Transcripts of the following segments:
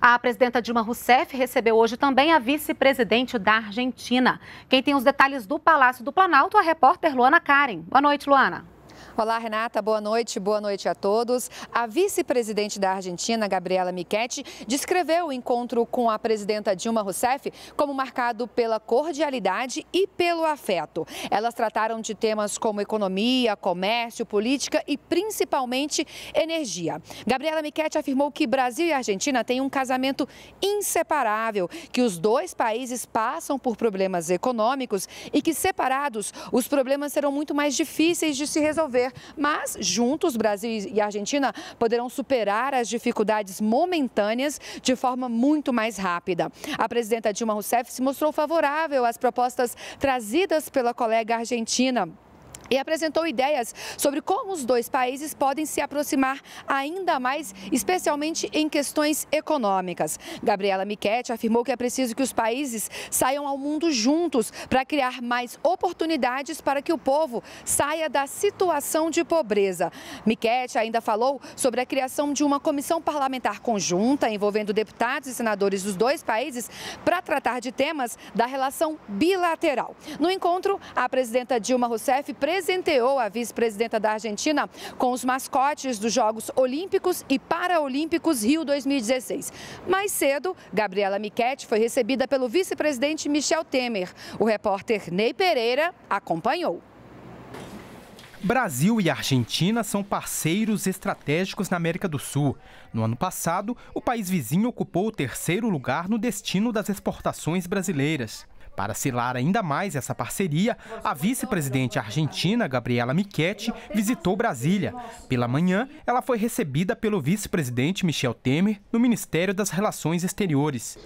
A presidenta Dilma Rousseff recebeu hoje também a vice-presidente da Argentina. Quem tem os detalhes do Palácio do Planalto, a repórter Luana Karen. Boa noite, Luana. Olá, Renata. Boa noite. Boa noite a todos. A vice-presidente da Argentina, Gabriela Michetti, descreveu o encontro com a presidenta Dilma Rousseff como marcado pela cordialidade e pelo afeto. Elas trataram de temas como economia, comércio, política e principalmente energia. Gabriela Michetti afirmou que Brasil e Argentina têm um casamento inseparável, que os dois países passam por problemas econômicos e que separados os problemas serão muito mais difíceis de se resolver mas juntos, Brasil e Argentina poderão superar as dificuldades momentâneas de forma muito mais rápida. A presidenta Dilma Rousseff se mostrou favorável às propostas trazidas pela colega argentina e apresentou ideias sobre como os dois países podem se aproximar ainda mais, especialmente em questões econômicas. Gabriela Michetti afirmou que é preciso que os países saiam ao mundo juntos para criar mais oportunidades para que o povo saia da situação de pobreza. Michetti ainda falou sobre a criação de uma comissão parlamentar conjunta envolvendo deputados e senadores dos dois países para tratar de temas da relação bilateral. No encontro, a presidenta Dilma Rousseff presenteou a vice-presidenta da Argentina com os mascotes dos Jogos Olímpicos e Paralímpicos Rio 2016. Mais cedo, Gabriela Michetti foi recebida pelo vice-presidente Michel Temer. O repórter Ney Pereira acompanhou. Brasil e Argentina são parceiros estratégicos na América do Sul. No ano passado, o país vizinho ocupou o terceiro lugar no destino das exportações brasileiras. Para selar ainda mais essa parceria, a vice-presidente argentina, Gabriela Michetti, visitou Brasília. Pela manhã, ela foi recebida pelo vice-presidente Michel Temer no Ministério das Relações Exteriores.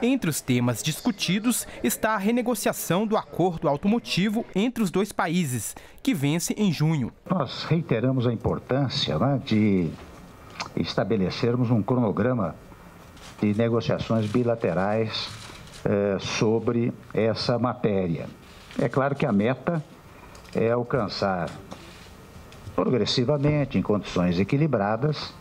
Entre os temas discutidos está a renegociação do acordo automotivo entre os dois países, que vence em junho. Nós reiteramos a importância né, de estabelecermos um cronograma de negociações bilaterais eh, sobre essa matéria. É claro que a meta é alcançar progressivamente, em condições equilibradas,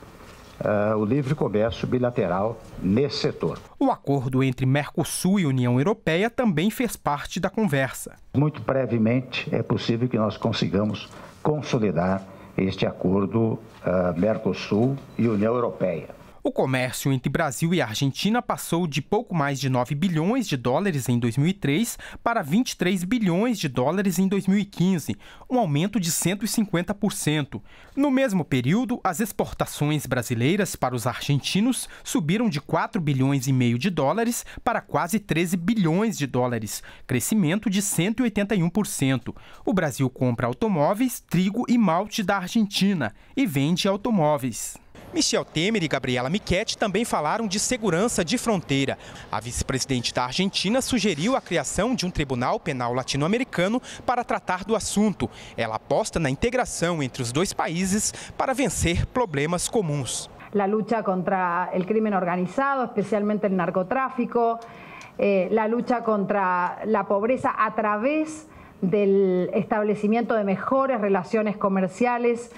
Uh, o livre comércio bilateral nesse setor. O acordo entre Mercosul e União Europeia também fez parte da conversa. Muito brevemente é possível que nós consigamos consolidar este acordo uh, Mercosul e União Europeia. O comércio entre Brasil e Argentina passou de pouco mais de 9 bilhões de dólares em 2003 para 23 bilhões de dólares em 2015, um aumento de 150%. No mesmo período, as exportações brasileiras para os argentinos subiram de 4 bilhões e meio de dólares para quase 13 bilhões de dólares, crescimento de 181%. O Brasil compra automóveis, trigo e malte da Argentina e vende automóveis. Michel Temer e Gabriela Michetti também falaram de segurança de fronteira. A vice-presidente da Argentina sugeriu a criação de um tribunal penal latino-americano para tratar do assunto. Ela aposta na integração entre os dois países para vencer problemas comuns. La lucha contra o crime organizado, especialmente o narcotráfico, a eh, la lucha contra a pobreza através do estabelecimento de melhores relações comerciais.